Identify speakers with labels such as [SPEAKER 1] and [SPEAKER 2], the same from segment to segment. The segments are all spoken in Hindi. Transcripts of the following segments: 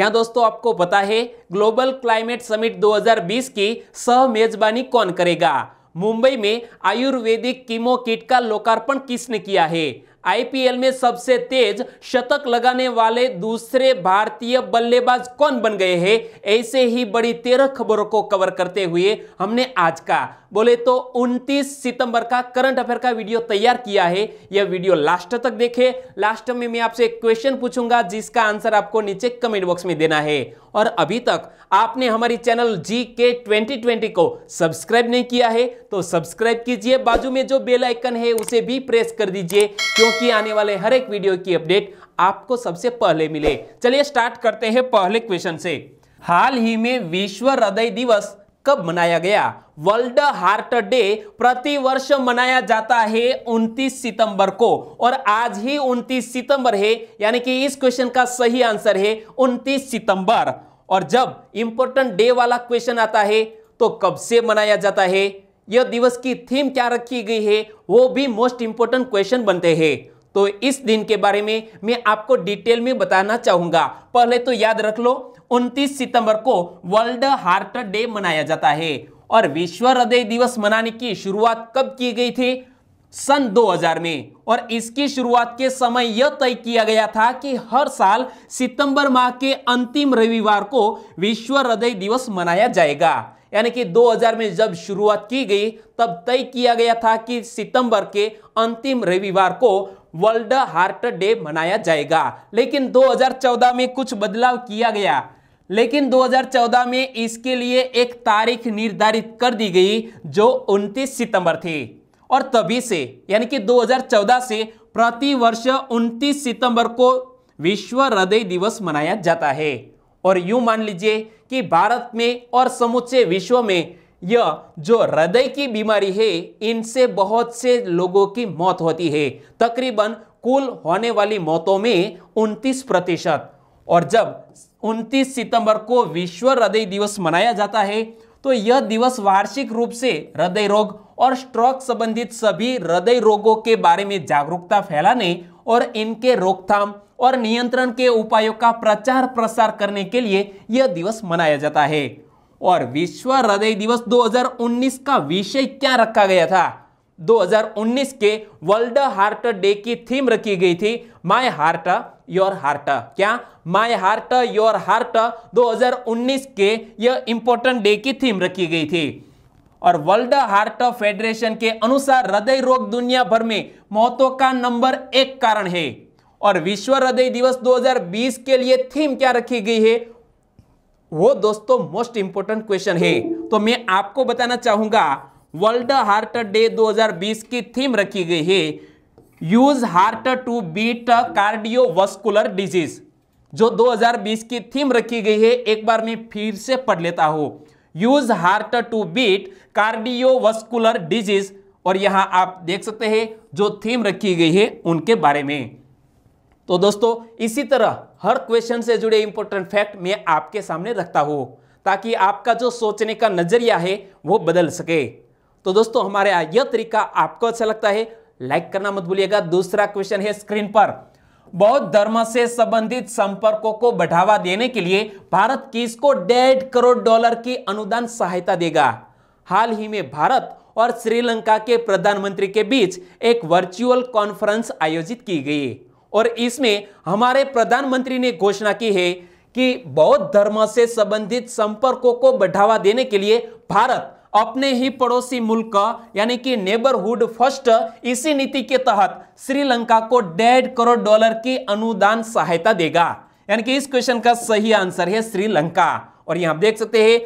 [SPEAKER 1] क्या दोस्तों आपको पता है ग्लोबल क्लाइमेट समिट 2020 की सह मेजबानी कौन करेगा मुंबई में आयुर्वेदिक कीमो किट का लोकार्पण किसने किया है आईपीएल में सबसे तेज शतक लगाने वाले दूसरे भारतीय बल्लेबाज कौन बन गए हैं ऐसे ही बड़ी तेरह खबरों को कवर करते हुए हमने आज का बोले तो 29 सितंबर का करंट अफेयर का वीडियो तैयार किया है यह वीडियो लास्ट तक देखे लास्ट में मैं आपसे एक क्वेश्चन पूछूंगा जिसका आंसर आपको नीचे कमेंट बॉक्स में देना है और अभी तक आपने हमारी चैनल जी के ट्वेंटी को सब्सक्राइब नहीं किया है तो सब्सक्राइब कीजिए बाजू में जो बेल आइकन है उसे भी प्रेस कर दीजिए क्योंकि आने वाले हर एक वीडियो की अपडेट आपको सबसे पहले मिले चलिए स्टार्ट करते हैं पहले क्वेश्चन से हाल ही में विश्व हृदय दिवस कब मनाया गया वर्ल्ड हार्ट डे प्रति वर्ष मनाया जाता है 29 सितंबर को और आज ही 29 सितंबर है यानी कि इस क्वेश्चन का सही आंसर है 29 सितंबर और जब इंपॉर्टेंट डे वाला क्वेश्चन आता है तो कब से मनाया जाता है यह दिवस की थीम क्या रखी गई है वो भी मोस्ट इंपोर्टेंट क्वेश्चन बनते हैं तो इस दिन के बारे में मैं आपको डिटेल में बताना चाहूंगा पहले तो याद रख लो 29 सितंबर को वर्ल्ड हार्ट डे मनाया जाता है और विश्व हृदय दिवस मनाने की शुरुआत कब की गई थी सन 2000 में और इसकी शुरुआत के समय यह तय किया गया था कि हर साल सितंबर माह के अंतिम रविवार को विश्व हृदय दिवस मनाया जाएगा यानी कि 2000 में जब शुरुआत की गई तब तय किया गया था कि सितंबर के अंतिम रविवार को वर्ल्ड हार्ट डे मनाया जाएगा लेकिन 2014 में कुछ बदलाव किया गया लेकिन 2014 में इसके लिए एक तारीख निर्धारित कर दी गई जो 29 सितंबर थी और तभी से यानी कि 2014 से प्रति वर्ष 29 सितंबर को विश्व हृदय दिवस मनाया जाता है और यूं मान लीजिए कि भारत में और समूचे विश्व में यह जो हृदय की बीमारी है इनसे बहुत से लोगों की मौत होती है तकरीबन कुल होने वाली मौतों में 29 प्रतिशत और जब उनतीस सितंबर को विश्व हृदय दिवस मनाया जाता है तो यह दिवस वार्षिक रूप से हृदय रोग और स्ट्रोक संबंधित सभी हृदय रोगों के बारे में जागरूकता फैलाने और इनके रोकथाम और नियंत्रण के उपायों का प्रचार प्रसार करने के लिए यह दिवस मनाया जाता है और विश्व हृदय दिवस 2019 का विषय क्या रखा गया था 2019 के वर्ल्ड हार्ट डे की थीम रखी गई थी माय हार्ट योर हार्ट क्या माय हार्ट योर हार्ट 2019 के यह इंपॉर्टेंट डे की थीम रखी गई थी और वर्ल्ड हार्ट फेडरेशन के अनुसार हृदय रोग दुनिया भर में मौतों का नंबर एक कारण है और विश्व हृदय दिवस 2020 के लिए थीम क्या रखी गई है वो दोस्तों मोस्ट इंपोर्टेंट क्वेश्चन है तो मैं आपको बताना चाहूंगा वर्ल्ड हार्ट डे 2020 की थीम रखी गई है use heart to beat cardiovascular disease जो 2020 की थीम रखी गई है एक बार मैं फिर से पढ़ लेता हूं use heart to beat cardiovascular disease और यहां आप देख सकते हैं जो थीम रखी गई है उनके बारे में तो दोस्तों इसी तरह हर क्वेश्चन से जुड़े इंपॉर्टेंट फैक्ट मैं आपके सामने रखता हूं ताकि आपका जो सोचने का नज़रिया है वो बदल सके तो दोस्तों हमारे यह तरीका आपको अच्छा लगता है लाइक करना मत भूलिएगा दूसरा क्वेश्चन है स्क्रीन पर बौद्ध धर्म से संबंधित संपर्कों को बढ़ावा देने के लिए भारत किसको डेढ़ करोड़ डॉलर की अनुदान सहायता देगा हाल ही में भारत और श्रीलंका के प्रधानमंत्री के बीच एक वर्चुअल कॉन्फ्रेंस आयोजित की गई और इसमें हमारे प्रधानमंत्री ने घोषणा की है कि बौद्ध धर्म से संबंधित संपर्कों को बढ़ावा देने के लिए भारत अपने ही पड़ोसी मुल्क यानी कि नेबरहुड फर्स्ट इसी नीति के तहत श्रीलंका को डेढ़ करोड़ डॉलर की अनुदान सहायता देगा यानी कि इस क्वेश्चन का सही आंसर है श्रीलंका और यहां देख सकते हैं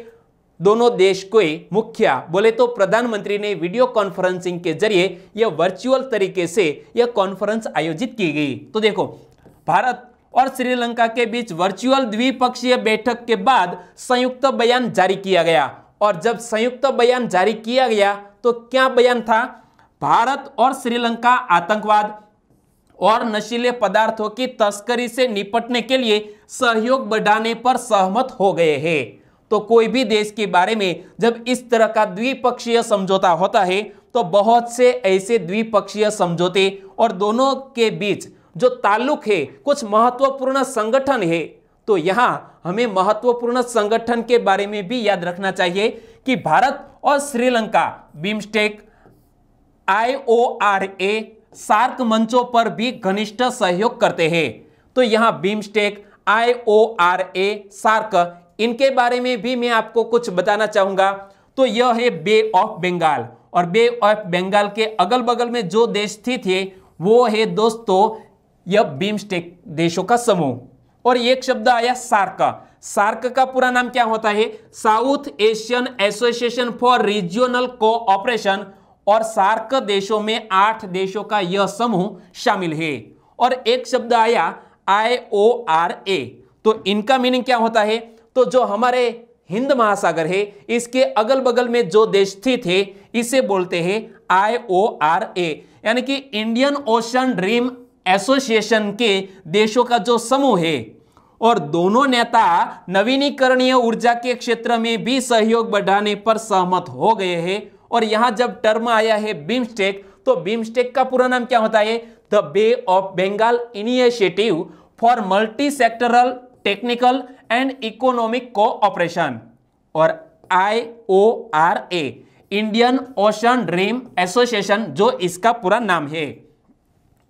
[SPEAKER 1] दोनों देश को मुख्य बोले तो प्रधानमंत्री ने वीडियो कॉन्फ्रेंसिंग के जरिए यह वर्चुअल तरीके से यह कॉन्फ्रेंस आयोजित की गई तो देखो भारत और श्रीलंका के बीच वर्चुअल द्विपक्षीय बैठक के बाद संयुक्त बयान जारी किया गया और जब संयुक्त बयान जारी किया गया तो क्या बयान था भारत और श्रीलंका आतंकवाद और नशीले पदार्थों की तस्करी से निपटने के लिए सहयोग बढ़ाने पर सहमत हो गए हैं तो कोई भी देश के बारे में जब इस तरह का द्विपक्षीय समझौता होता है तो बहुत से ऐसे द्विपक्षीय समझौते और दोनों के बीच जो ताल्लुक है कुछ महत्वपूर्ण संगठन है तो यहाँ हमें महत्वपूर्ण संगठन के बारे में भी याद रखना चाहिए कि भारत और श्रीलंका बिम्स्टेक आईओआरए सार्क मंचों पर भी घनिष्ठ सहयोग करते हैं तो यहाँ बिम्स्टेक आईओआरए सार्क इनके बारे में भी मैं आपको कुछ बताना चाहूंगा तो यह है बे ऑफ बंगाल और बे ऑफ बंगाल के अगल बगल में जो देश स्थित है वो है दोस्तों यह बिम्स्टेक देशों का समूह और एक शब्द आया सार्क सार्क का पूरा नाम क्या होता है South Asian Association for Regional Cooperation और सार्क देशों में आठ देशों का यह समूह शामिल है और एक शब्द आया आई ओ आर ए तो इनका मीनिंग क्या होता है तो जो हमारे हिंद महासागर है इसके अगल बगल में जो देश स्थित है इसे बोलते हैं आई ओ आर ए यानी कि इंडियन ओशन ड्रीम एसोसिएशन के देशों का जो समूह है और दोनों नेता नवीनीकरणीय ऊर्जा के क्षेत्र में भी सहयोग बढ़ाने पर सहमत हो गए हैं और यहां जब टर्म आया है बिम्स्टेक तो बिम्स्टेक का पूरा नाम क्या होता है the Bay of Bengal initiative for multi sectoral technical and economic cooperation और I O R A Indian Ocean rim association जो इसका पूरा नाम है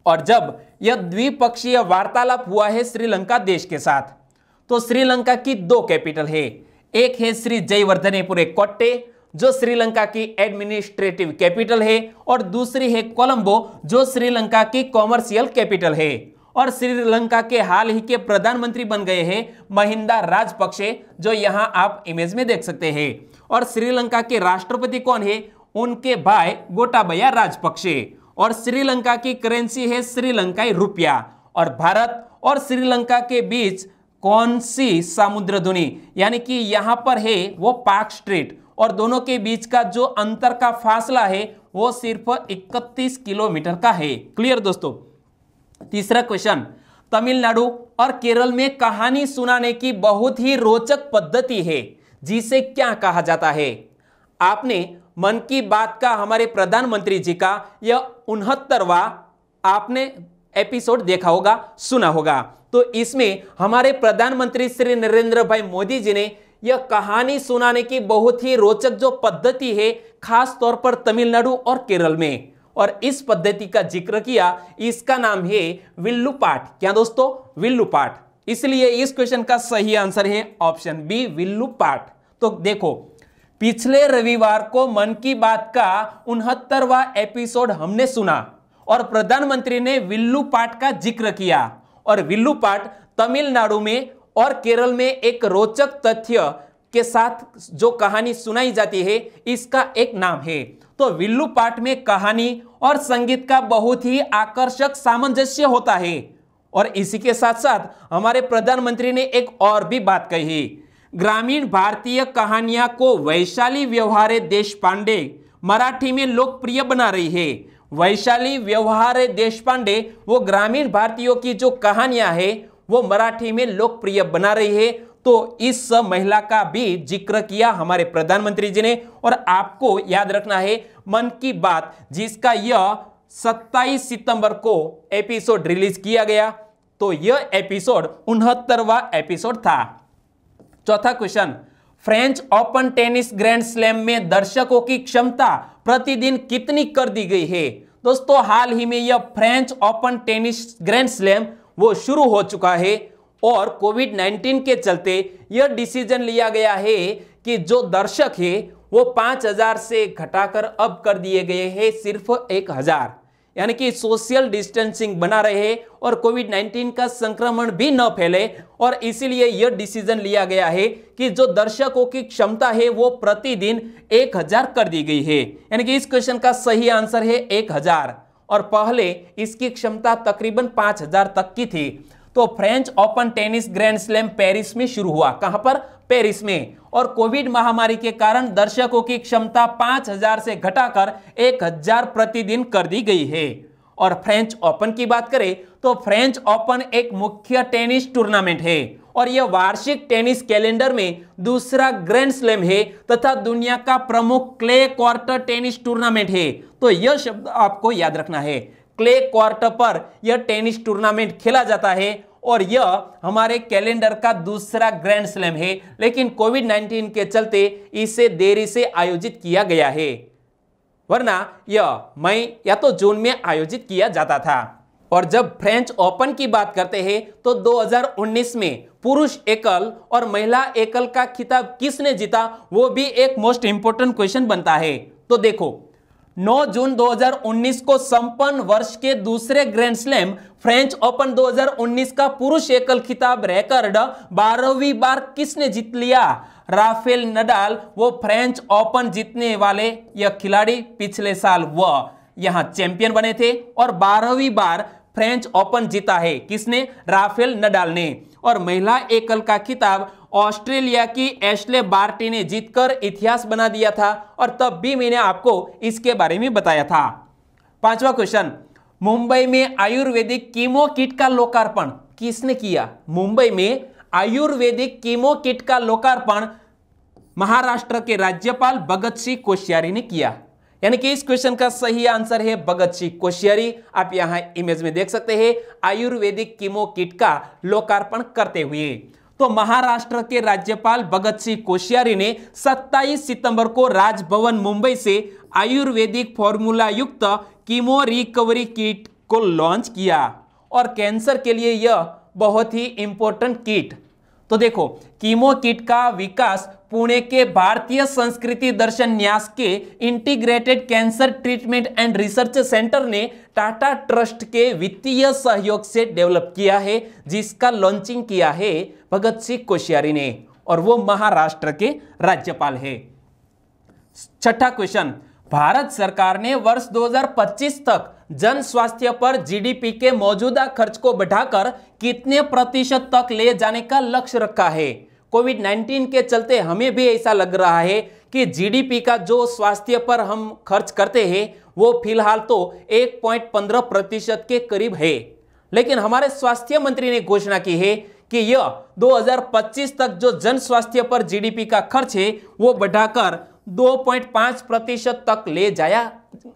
[SPEAKER 1] और जब यह द्विपक्षीय वार्तालाप हुआ है श्रीलंका देश के साथ तो श्रीलंका की दो कैपिटल है एक है श्री जयवर्धनेपुरे कोट्टे जो श्रीलंका की एडमिनिस्ट्रेटिव कैपिटल है और दूसरी है कोलंबो जो श्रीलंका की कॉमर्शियल कैपिटल है और श्रीलंका के हाल ही के प्रधानमंत्री बन गए हैं महिंदा राजपक्षे जो यहां आप इमेज में देख सकते हैं और श्रीलंका के राष्ट्रपति कौन है उनके भाई गोटाबया राजपक्षे और श्रीलंका की करेंसी है श्रीलंकाई रुपया और भारत और श्रीलंका के बीच कौन सी समुद्र ध्वनि यानी कि यहां पर है वो पार्क स्ट्रीट और दोनों के बीच का जो अंतर का फासला है वो सिर्फ 31 किलोमीटर का है क्लियर दोस्तों तीसरा क्वेश्चन तमिलनाडु और केरल में कहानी सुनाने की बहुत ही रोचक पद्धति है जिसे क्या कहा जाता है आपने मन की बात का हमारे प्रधानमंत्री जी का यह उनहत्तरवा आपने एपिसोड देखा होगा सुना होगा तो इसमें हमारे प्रधानमंत्री श्री नरेंद्र भाई मोदी जी ने यह कहानी सुनाने की बहुत ही रोचक जो पद्धति है खास तौर पर तमिलनाडु और केरल में और इस पद्धति का जिक्र किया इसका नाम है विल्लू पाठ क्या दोस्तों विल्लू पाठ इसलिए इस क्वेश्चन का सही आंसर है ऑप्शन बी विल्लू पाठ तो देखो पिछले रविवार को मन की बात का उनहत्तरवा एपिसोड हमने सुना और प्रधानमंत्री ने विल्लू पाट का जिक्र किया और विल्लू पाट तमिलनाडु में और केरल में एक रोचक तथ्य के साथ जो कहानी सुनाई जाती है इसका एक नाम है तो विल्लू पाट में कहानी और संगीत का बहुत ही आकर्षक सामंजस्य होता है और इसी के साथ साथ हमारे प्रधानमंत्री ने एक और भी बात कही ग्रामीण भारतीय कहानियां को वैशाली व्यवहारे देश पांडे मराठी में लोकप्रिय बना रही है वैशाली व्यवहार देश पांडे वो ग्रामीण भारतीयों की जो कहानियां है वो मराठी में लोकप्रिय बना रही है तो इस महिला का भी जिक्र किया हमारे प्रधानमंत्री जी ने और आपको याद रखना है मन की बात जिसका यह 27 सितंबर को एपिसोड रिलीज किया गया तो यह एपिसोड उनहत्तरवा एपिसोड था चौथा question French Open tennis grand slam में दर्शकों की क्षमता प्रतिदिन कितनी कर दी गई है दोस्तों हाल ही में यह French Open tennis grand slam वो शुरू हो चुका है और कोविड 19 के चलते यह डिसीजन लिया गया है कि जो दर्शक है वो 5000 से घटाकर अब कर दिए गए हैं सिर्फ 1000 यानी कि सोशल डिस्टेंसिंग बना रहे और कोविड 19 का संक्रमण भी न फैले और इसीलिए यह डिसीजन लिया गया है कि जो दर्शकों की क्षमता है वो प्रतिदिन 1000 कर दी गई है यानी कि इस क्वेश्चन का सही आंसर है 1000 और पहले इसकी क्षमता तकरीबन 5000 तक की थी तो French Open tennis grand slam Paris में शुरू हुआ कहां पर पेरिस में और कोविड महामारी के कारण दर्शकों की क्षमता 5000 से घटाकर 1000 प्रतिदिन कर दी गई है और फ्रेंच ओपन की बात करें तो फ्रेंच ओपन एक मुख्य टेनिस टूर्नामेंट है और यह वार्षिक टेनिस कैलेंडर में दूसरा ग्रैंड स्लैम है तथा दुनिया का प्रमुख क्ले क्वार्टर टेनिस टूर्नामेंट है तो यह शब्द आपको याद रखना है क्ले क्वार्ट पर यह टेनिस टूर्नामेंट खेला जाता है और यह हमारे कैलेंडर का दूसरा ग्रैंड स्लैम है लेकिन कोविड 19 के चलते इसे देरी से आयोजित किया गया है वरना यह मई या तो जून में आयोजित किया जाता था और जब फ्रेंच ओपन की बात करते हैं तो 2019 में पुरुष एकल और महिला एकल का खिताब किसने जीता वो भी एक मोस्ट इंपोर्टेंट क्वेश्चन बनता है तो देखो 9 जून 2019 को संपन्न वर्ष के दूसरे ग्रैंड स्लैम फ्रेंच ओपन 2019 का पुरुष एकल खिताब रेकर्ड बारहवीं बार किसने जीत लिया राफेल नडाल वो फ्रेंच ओपन जीतने वाले यह खिलाड़ी पिछले साल वह यहां चैंपियन बने थे और बारहवीं बार फ्रेंच ओपन जीता है किसने राफेल नडाल ने और महिला एकल का खिताब ऑस्ट्रेलिया की एशले बार्टी ने जीतकर इतिहास बना दिया था और तब भी मैंने आपको इसके बारे में बताया था पांचवा क्वेश्चन मुंबई में आयुर्वेदिक कीमो किट का लोकार्पण किसने किया मुंबई में आयुर्वेदिक कीमो किट का लोकार्पण महाराष्ट्र के राज्यपाल भगत सिंह कोश्यारी ने किया यानी कि इस क्वेश्चन का सही आंसर है भगत सिंह कोश्यारी आप यहां इमेज में देख सकते हैं आयुर्वेदिक कीमो किट का लोकार्पण करते हुए तो महाराष्ट्र के राज्यपाल भगत सिंह कोश्यारी ने 27 सितंबर को राजभवन मुंबई से आयुर्वेदिक फॉर्मूला युक्त कीमो रिकवरी किट को लॉन्च किया और कैंसर के लिए यह बहुत ही इंपॉर्टेंट किट तो देखो कीमो किट का विकास पुणे के भारतीय संस्कृति दर्शन न्यास के integrated cancer treatment and research centre ने टाटा ट्रस्ट के वित्तीय सहयोग से डेवलप किया है जिसका लॉन्चिंग किया है भगत सिंह कोश्यारी ने और वो महाराष्ट्र के राज्यपाल है छठा क्वेश्चन भारत सरकार ने वर्ष 2025 तक जन स्वास्थ्य पर जीडीपी के मौजूदा खर्च को बढ़ाकर कितने प्रतिशत तक ले जाने का लक्ष्य रखा है कोविड 19 के चलते हमें भी ऐसा लग रहा है कि जीडीपी का जो स्वास्थ्य पर हम खर्च करते हैं वो फिलहाल तो 1.15 प्रतिशत के करीब है लेकिन हमारे स्वास्थ्य मंत्री ने घोषणा की है कि यह 2025 तक जो जन स्वास्थ्य पर जीडीपी का खर्च है वो बढ़ाकर 2.5 प्रतिशत तक ले जाया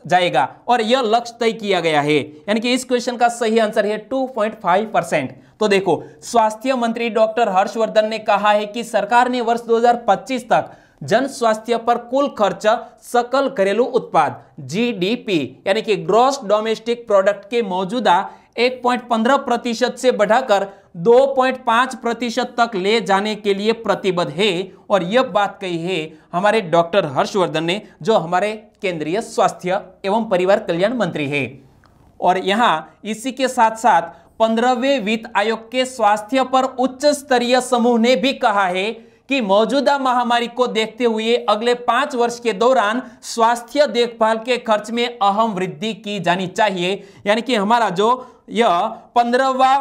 [SPEAKER 1] जाएगा और यह लक्ष्य तय किया गया है यानी कि इस क्वेश्चन का सही आंसर है 2.5 परसेंट तो देखो स्वास्थ्य मंत्री डॉक्टर हर्षवर्धन ने कहा है कि सरकार ने वर्ष 2025 तक जन स्वास्थ्य पर कुल खर्च सकल घरेलू उत्पाद जीडीपी यानी कि ग्रॉस डोमेस्टिक प्रोडक्ट के मौजूदा 1.15 प्रतिशत से बढ़ाकर 2.5 प्रतिशत तक ले जाने के लिए प्रतिबद्ध है और यह बात कही है हमारे डॉक्टर हर्षवर्धन ने जो हमारे केंद्रीय स्वास्थ्य एवं परिवार कल्याण मंत्री है और यहाँ इसी के साथ साथ पंद्रहवें वित्त आयोग के स्वास्थ्य पर उच्च स्तरीय समूह ने भी कहा है कि मौजूदा महामारी को देखते हुए अगले पांच वर्ष के दौरान स्वास्थ्य देखभाल के खर्च में अहम वृद्धि की जानी चाहिए यानी कि हमारा जो यह पंद्रहवा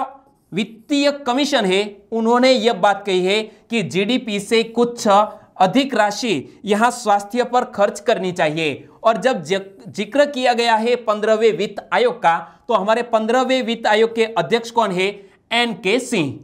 [SPEAKER 1] वित्तीय कमीशन है उन्होंने यह बात कही है कि जीडीपी से कुछ अधिक राशि यहाँ स्वास्थ्य पर खर्च करनी चाहिए और जब जिक्र किया गया है पंद्रहवें वित्त आयोग का तो हमारे पंद्रहवें वित्त आयोग के अध्यक्ष कौन है एन के सिंह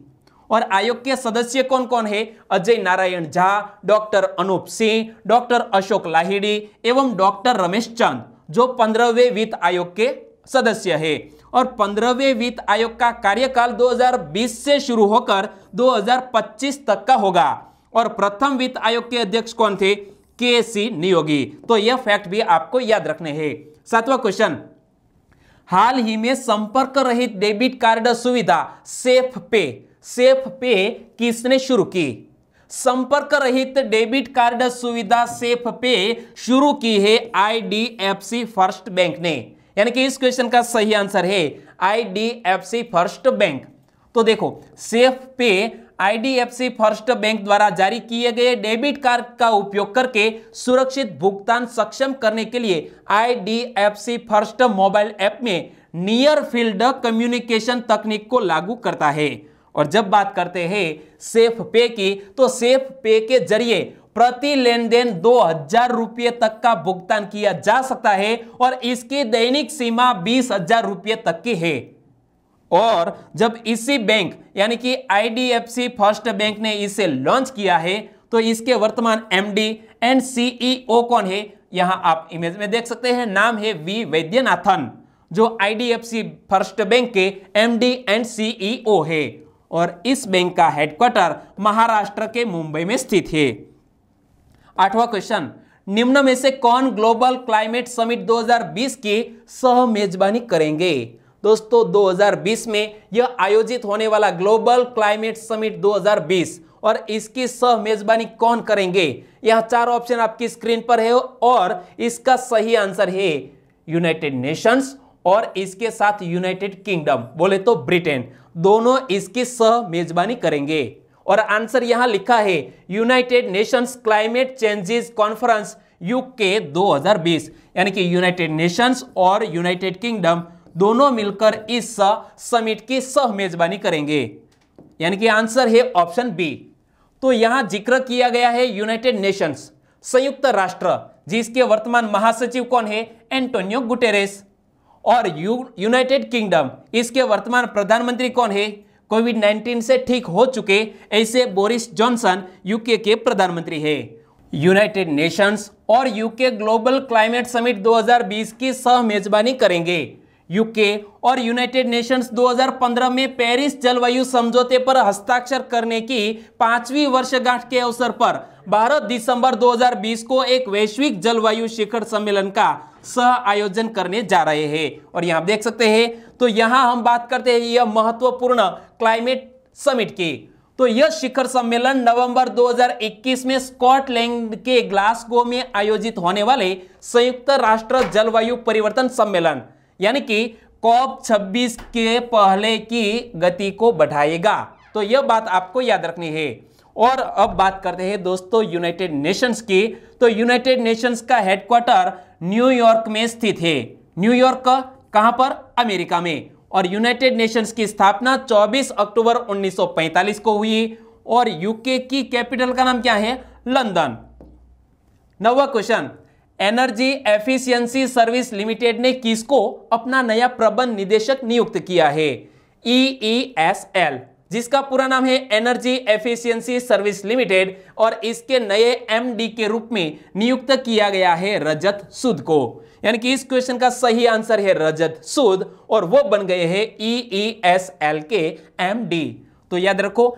[SPEAKER 1] और आयोग के सदस्य कौन कौन है अजय नारायण झा डॉक्टर अनूप सिंह डॉक्टर अशोक लाहिड़ी एवं डॉक्टर रमेश चंद जो पंद्रहवें वित्त आयोग के सदस्य है और पंद्रहवें वित्त आयोग का कार्यकाल 2020 से शुरू होकर 2025 तक का होगा और प्रथम वित्त आयोग के अध्यक्ष कौन थे के सी नियोगी तो यह फैक्ट भी आपको याद रखने हैं सातवां क्वेश्चन हाल ही में संपर्क रहित डेबिट कार्ड सुविधा सेफ पे सेफ पे किसने शुरू की संपर्क रहित डेबिट कार्ड सुविधा सेफ पे शुरू की है आईडीएफसी फर्स्ट बैंक ने यानी कि इस क्वेश्चन का सही आंसर है आईडीएफसी फर्स्ट बैंक तो देखो सेफ पे आईडीएफसी फर्स्ट बैंक द्वारा जारी किए गए डेबिट कार्ड का उपयोग करके सुरक्षित भुगतान सक्षम करने के लिए आईडीएफसी फर्स्ट मोबाइल ऐप में नियर फील्ड कम्युनिकेशन तकनीक को लागू करता है और जब बात करते हैं सेफ पे की तो सेफ पे के जरिए प्रति लेन देन दो हजार रुपये तक का भुगतान किया जा सकता है और इसकी दैनिक सीमा बीस हजार रुपये तक की है और जब इसी बैंक यानी कि आईडीएफसी फर्स्ट बैंक ने इसे लॉन्च किया है तो इसके वर्तमान एमडी एंड सीईओ कौन है यहां आप इमेज में देख सकते हैं नाम है वी वैद्यनाथन जो आईडीएफसी फर्स्ट बैंक के एमडी एंड सीईओ है और इस बैंक का हेडक्वार्टर महाराष्ट्र के मुंबई में स्थित है आठवां क्वेश्चन निम्न में से कौन ग्लोबल क्लाइमेट समिट 2020 की सह मेजबानी करेंगे दोस्तों 2020 में यह आयोजित होने वाला ग्लोबल क्लाइमेट समिट 2020 और इसकी सह मेजबानी कौन करेंगे यह चार ऑप्शन आपकी स्क्रीन पर है और इसका सही आंसर है यूनाइटेड नेशंस और इसके साथ यूनाइटेड किंगडम बोले तो ब्रिटेन दोनों इसकी सह मेजबानी करेंगे और आंसर यहां लिखा है United Nations climate changes conference UK 2020 यानी कि यूनाइटेड नेशंस और यूनाइटेड किंगडम दोनों मिलकर इस समिट की सह मेजबानी करेंगे यानी कि आंसर है ऑप्शन बी तो यहां जिक्र किया गया है यूनाइटेड नेशंस संयुक्त राष्ट्र जिसके वर्तमान महासचिव कौन है एंटोनियो गुटेरेस और यूनाइटेड किंगडम इसके वर्तमान प्रधानमंत्री कौन है कोविड 19 से ठीक हो चुके ऐसे बोरिस जॉनसन यूके के प्रधानमंत्री है यूनाइटेड नेशंस और यूके ग्लोबल क्लाइमेट समिट 2020 की सह मेजबानी करेंगे यूके और यूनाइटेड नेशंस 2015 में पेरिस जलवायु समझौते पर हस्ताक्षर करने की पांचवी वर्षगांठ के अवसर पर 12 दिसंबर 2020 को एक वैश्विक जलवायु शिखर सम्मेलन का सह आयोजन करने जा रहे हैं और यहां देख सकते हैं तो यहां हम बात करते हैं यह महत्वपूर्ण क्लाइमेट समिट की तो यह शिखर सम्मेलन नवंबर 2021 में स्कॉटलैंड के ग्लासगो में आयोजित होने वाले संयुक्त राष्ट्र जलवायु परिवर्तन सम्मेलन यानी कि कॉप 26 के पहले की गति को बढ़ाएगा तो यह बात आपको याद रखनी है और अब बात करते हैं दोस्तों यूनाइटेड नेशंस की तो यूनाइटेड नेशंस का हेडक्वार्टर न्यूयॉर्क में स्थित है न्यूयॉर्क कहां पर अमेरिका में और यूनाइटेड नेशंस की स्थापना 24 अक्टूबर 1945 को हुई और यूके की कैपिटल का नाम क्या है लंदन नवा question energy efficiency service limited ने किसको अपना नया प्रबंध निदेशक नियुक्त किया है ईईएसएल e e जिसका पूरा नाम है एनर्जी एफिशिएंसी सर्विस लिमिटेड और इसके नए एमडी के रूप में नियुक्त किया गया है रजत सुद को यानी कि इस क्वेश्चन का सही आंसर है रजत सुद और वो बन गए हैं ईईएसएल e के एमडी तो याद रखो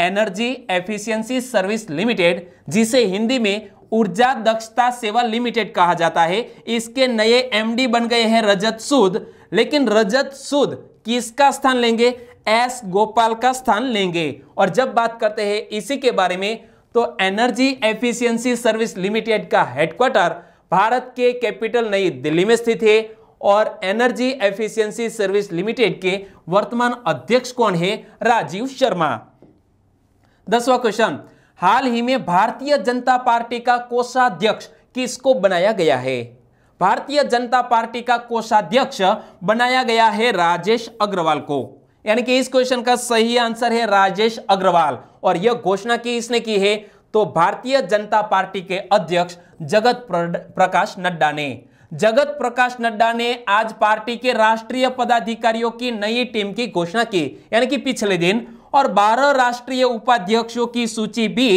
[SPEAKER 1] एनर्जी एफिशिएंसी सर्विस लिमिटेड जिसे हिंदी में ऊर्जा दक्षता सेवा लिमिटेड कहा जाता है इसके नए एमडी बन गए हैं रजत सूद लेकिन रजत सूद किसका स्थान लेंगे एस गोपाल का स्थान लेंगे और जब बात करते हैं इसी के बारे में तो एनर्जी एफिशिएंसी सर्विस लिमिटेड का हेडक्वार्टर भारत के कैपिटल नई दिल्ली में स्थित है और एनर्जी एफिशिएंसी सर्विस लिमिटेड के वर्तमान अध्यक्ष कौन है राजीव शर्मा दसवा क्वेश्चन हाल ही में भारतीय जनता पार्टी का कोषाध्यक्ष किसको बनाया गया है भारतीय जनता पार्टी का कोषाध्यक्ष बनाया गया है राजेश अग्रवाल को यानी कि इस क्वेश्चन का सही आंसर है राजेश अग्रवाल और यह घोषणा की इसने की है तो भारतीय जनता पार्टी के अध्यक्ष जगत प्रकाश नड्डा ने जगत प्रकाश नड्डा ने आज पार्टी के राष्ट्रीय पदाधिकारियों की नई टीम की घोषणा की यानी कि पिछले दिन और 12 राष्ट्रीय उपाध्यक्षों की सूची भी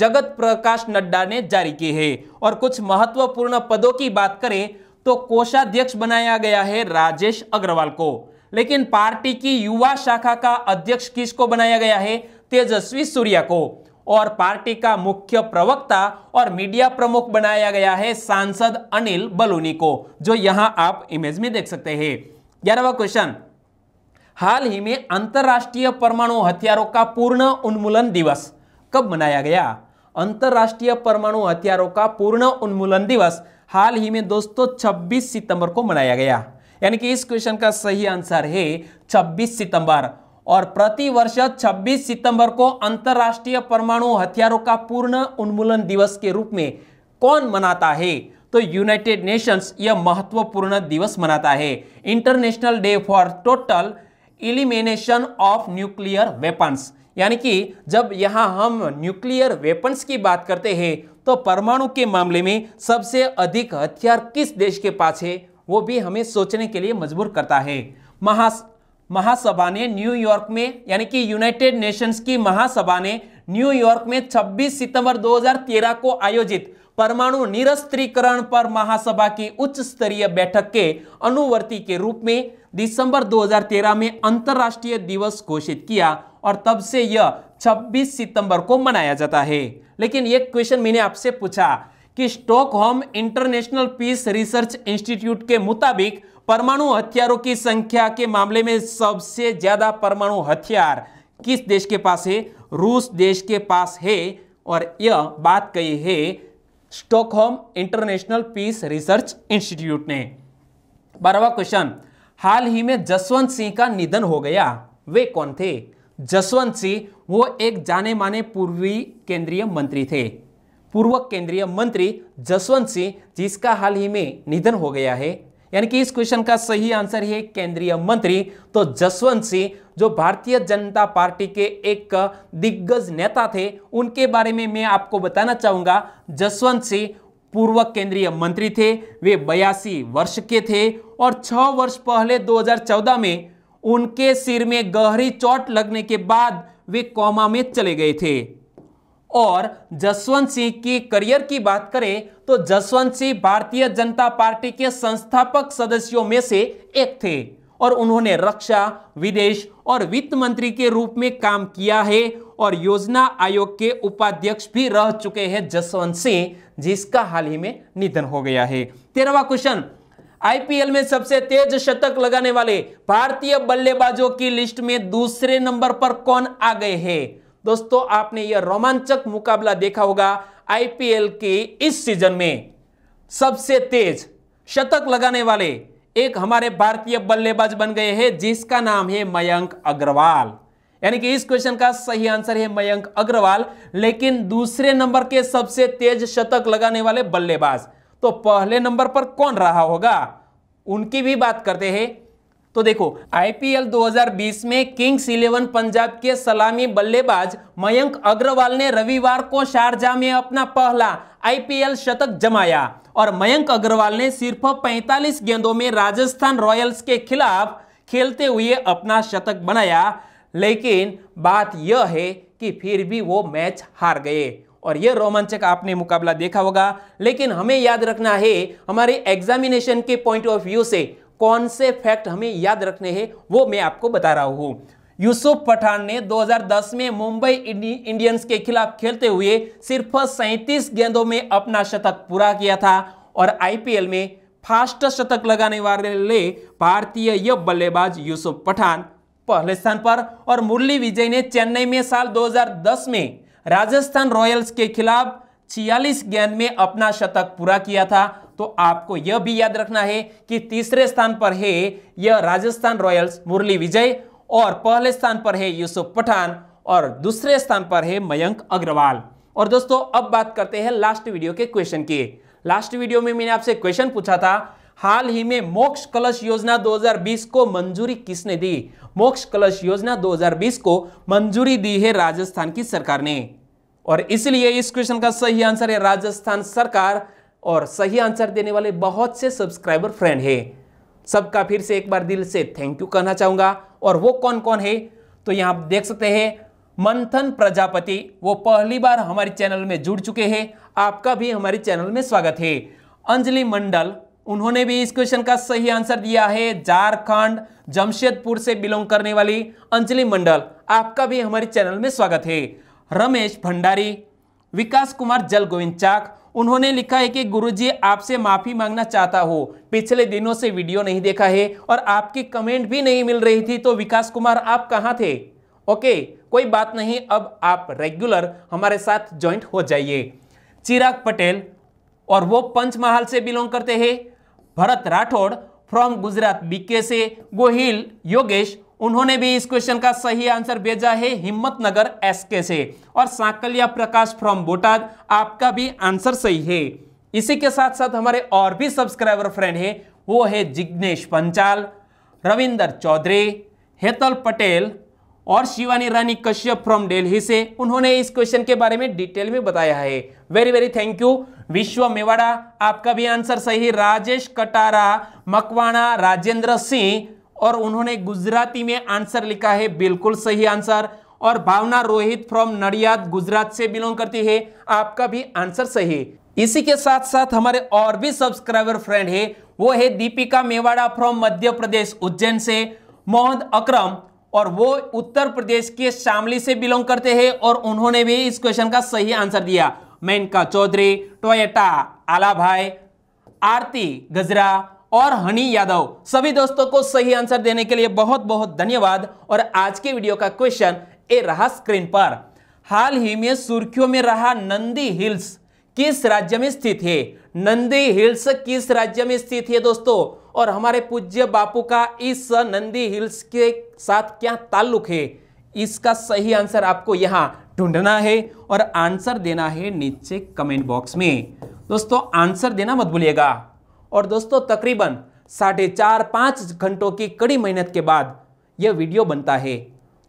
[SPEAKER 1] जगत प्रकाश नड्डा ने जारी की है और कुछ महत्वपूर्ण पदों की बात करें तो कोषाध्यक्ष बनाया गया है राजेश अग्रवाल को लेकिन पार्टी की युवा शाखा का अध्यक्ष किसको बनाया गया है तेजस्वी सूर्या को और पार्टी का मुख्य प्रवक्ता और मीडिया प्रमुख बनाया गया है सांसद अनिल बलूनी को जो यहां आप इमेज में देख सकते हैं ग्यारहवा क्वेश्चन हाल ही में अंतर्राष्ट्रीय परमाणु हथियारों का पूर्ण उन्मूलन दिवस कब मनाया गया अंतर्राष्ट्रीय परमाणु हथियारों का पूर्ण उन्मूलन दिवस हाल ही में दोस्तों 26 सितंबर को मनाया गया यानी कि इस क्वेश्चन का सही आंसर है 26 सितंबर और प्रति वर्ष छब्बीस सितंबर को अंतर्राष्ट्रीय परमाणु हथियारों का पूर्ण उन्मूलन दिवस के रूप में कौन मनाता है तो यूनाइटेड नेशंस यह महत्वपूर्ण दिवस मनाता है international day for total elimination of nuclear weapons यानी कि जब यहाँ हम न्यूक्लियर वेपन्स की बात करते हैं तो परमाणु के मामले में सबसे अधिक हथियार किस देश के पास है वो भी हमें सोचने के लिए मजबूर करता है महा महासभा ने न्यूयॉर्क में यानी कि यूनाइटेड नेशंस की महासभा ने न्यूयॉर्क में 26 सितंबर 2013 को आयोजित परमाणु निरस्त्रीकरण पर महासभा की उच्च स्तरीय बैठक के अनुवर्ती के रूप में दिसंबर 2013 में अंतरराष्ट्रीय दिवस घोषित किया और तब से यह 26 सितंबर को मनाया जाता है लेकिन एक क्वेश्चन मैंने आपसे पूछा कि Stockholm International Peace Research Institute के मुताबिक परमाणु हथियारों की संख्या के मामले में सबसे ज्यादा परमाणु हथियार किस देश के पास है रूस देश के पास है और यह बात कही है Stockholm International Peace Research Institute ने बारहवा क्वेश्चन हाल ही में जसवंत सिंह का निधन हो गया वे कौन थे जसवंत सिंह वो एक जाने माने पूर्वी केंद्रीय मंत्री थे पूर्व केंद्रीय मंत्री जसवंत सिंह जिसका हाल ही में निधन हो गया है यानी कि इस क्वेश्चन का सही आंसर है केंद्रीय मंत्री तो जसवंत सिंह जो भारतीय जनता पार्टी के एक दिग्गज नेता थे उनके बारे में मैं आपको बताना चाहूंगा जसवंत सिंह पूर्व केंद्रीय मंत्री थे वे बयासी वर्ष के थे और छह वर्ष पहले 2014 में उनके सिर में गहरी चोट लगने के बाद वे कोमा में चले गए थे और जसवंत सिंह की करियर की बात करें तो जसवंत सिंह भारतीय जनता पार्टी के संस्थापक सदस्यों में से एक थे और उन्होंने रक्षा विदेश और वित्त मंत्री के रूप में काम किया है और योजना आयोग के उपाध्यक्ष भी रह चुके हैं जसवंत सिंह जिसका हाल ही में निधन हो गया है तेरहवा क्वेश्चन आईपीएल में सबसे तेज शतक लगाने वाले भारतीय बल्लेबाजों की लिस्ट में दूसरे नंबर पर कौन आ गए हैं दोस्तों आपने यह रोमांचक मुकाबला देखा होगा आईपीएल के इस सीजन में सबसे तेज शतक लगाने वाले एक हमारे भारतीय बल्लेबाज बन गए हैं जिसका नाम है मयंक अग्रवाल यानी कि इस क्वेश्चन का सही आंसर है मयंक अग्रवाल लेकिन दूसरे नंबर के सबसे तेज शतक लगाने वाले बल्लेबाज तो पहले नंबर पर कौन रहा होगा उनकी भी बात करते हैं तो देखो आईपीएल 2020 में किंग्स इलेवन पंजाब के सलामी बल्लेबाज मयंक अग्रवाल ने रविवार को शारजा में अपना पहला आईपीएल शतक जमाया और मयंक अग्रवाल ने सिर्फ 45 गेंदों में राजस्थान रॉयल्स के खिलाफ खेलते हुए अपना शतक बनाया लेकिन बात यह है कि फिर भी वो मैच हार गए और ये रोमांचक आपने मुकाबला देखा होगा लेकिन हमें याद रखना है हमारे एग्जामिनेशन के पॉइंट ऑफ व्यू से कौन से फैक्ट हमें याद रखने हैं वो मैं आपको बता रहा हूं यूसुफ पठान ने 2010 में मुंबई इंडियंस के खिलाफ खेलते हुए सिर्फ सैंतीस गेंदों में अपना शतक पूरा किया था और आईपीएल में फास्ट शतक लगाने वाले भारतीय यह बल्लेबाज यूसुफ पठान पहले स्थान पर और मुरली विजय ने चेन्नई में साल 2010 में राजस्थान रॉयल्स के खिलाफ 46 गेंद में अपना शतक पूरा किया था तो आपको यह भी याद रखना है कि तीसरे स्थान पर है यह राजस्थान रॉयल्स मुरली विजय और पहले स्थान पर है यूसुफ पठान और दूसरे स्थान पर है मयंक अग्रवाल और दोस्तों अब बात करते हैं लास्ट वीडियो के क्वेश्चन की लास्ट वीडियो में मैंने आपसे क्वेश्चन पूछा था हाल ही में मोक्ष कलश योजना 2020 को मंजूरी किसने दी मोक्ष कलश योजना 2020 को मंजूरी दी है राजस्थान की सरकार ने और इसलिए इस क्वेश्चन का सही आंसर है राजस्थान सरकार और सही आंसर देने वाले बहुत से सब्सक्राइबर फ्रेंड है सबका फिर से एक बार दिल से थैंक यू कहना चाहूंगा और वो कौन कौन है तो यहाँ आप देख सकते हैं मंथन प्रजापति वो पहली बार हमारे चैनल में जुड़ चुके हैं आपका भी हमारे चैनल में स्वागत है अंजलि मंडल उन्होंने भी इस क्वेश्चन का सही आंसर दिया है झारखंड जमशेदपुर से बिलोंग करने वाली अंजलि मंडल आपका भी हमारे चैनल में स्वागत है रमेश भंडारी विकास कुमार जलगोविंद चाक उन्होंने लिखा है कि गुरुजी आपसे माफ़ी मांगना चाहता हो पिछले दिनों से वीडियो नहीं देखा है और आपकी कमेंट भी नहीं मिल रही थी तो विकास कुमार आप कहाँ थे ओके कोई बात नहीं अब आप रेगुलर हमारे साथ ज्वाइंट हो जाइए चिराग पटेल और वो पंचमहाल से बिलोंग करते हैं भरत राठौड़ फ्रॉम गुजरात बीके से गोहिल योगेश उन्होंने भी इस क्वेश्चन का सही आंसर भेजा है एस के से और साकलिया प्रकाश फ्रॉम बोटाद आपका भी आंसर सही है इसी के साथ साथ हमारे और भी सब्सक्राइबर फ्रेंड है वो है जिग्नेश पंचाल रविंदर चौधरी हेतल पटेल और शिवानी रानी कश्यप फ्रॉम दिल्ली से उन्होंने इस क्वेश्चन के बारे में डिटेल में बताया है वेरी वेरी थैंक यू विश्व मेवाड़ा आपका भी आंसर सही राजेश कटारा मकवाणा राजेंद्र सिंह और उन्होंने गुजराती में आंसर लिखा है बिल्कुल सही आंसर और भावना रोहित फ्रॉम नडियाद गुजरात से बिलोंग करती है आपका भी आंसर सही इसी के साथ साथ हमारे और भी सब्सक्राइबर फ्रेंड है वो है दीपिका मेवाड़ा फ्रॉम मध्य प्रदेश उज्जैन से मोहम्मद अक्रम और वो उत्तर प्रदेश के शामली से बिलोंग करते हैं और उन्होंने भी इस क्वेश्चन का सही आंसर दिया मेनका चौधरी टोयटा आला भाई आरती गजरा और हनी यादव सभी दोस्तों को सही आंसर देने के लिए बहुत बहुत धन्यवाद और आज के वीडियो का क्वेश्चन ए रहा स्क्रीन पर हाल ही में सुर्खियों में रहा नंदी हिल्स किस राज्य में स्थित है नंदी हिल्स किस राज्य में स्थित है दोस्तों और हमारे पूज्य बापू का इस नंदी हिल्स के साथ क्या ताल्लुक है इसका सही आंसर आपको यहां ढूंढना है और आंसर देना है नीचे कमेंट बॉक्स में दोस्तों आंसर देना मत भूलिएगा और दोस्तों तकरीबन साढ़े चार पाँच घंटों की कड़ी मेहनत के बाद यह वीडियो बनता है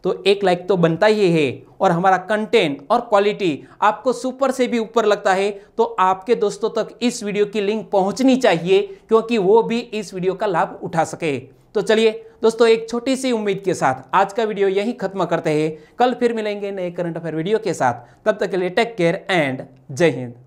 [SPEAKER 1] तो एक लाइक तो बनता ही है और हमारा कंटेंट और क्वालिटी आपको सुपर से भी ऊपर लगता है तो आपके दोस्तों तक इस वीडियो की लिंक पहुंचनी चाहिए क्योंकि वो भी इस वीडियो का लाभ उठा सके तो चलिए दोस्तों एक छोटी सी उम्मीद के साथ आज का वीडियो यहीं खत्म करते हैं कल फिर मिलेंगे नए करंट अफेयर वीडियो के साथ तब तक के लिए टेक केयर एंड जय हिंद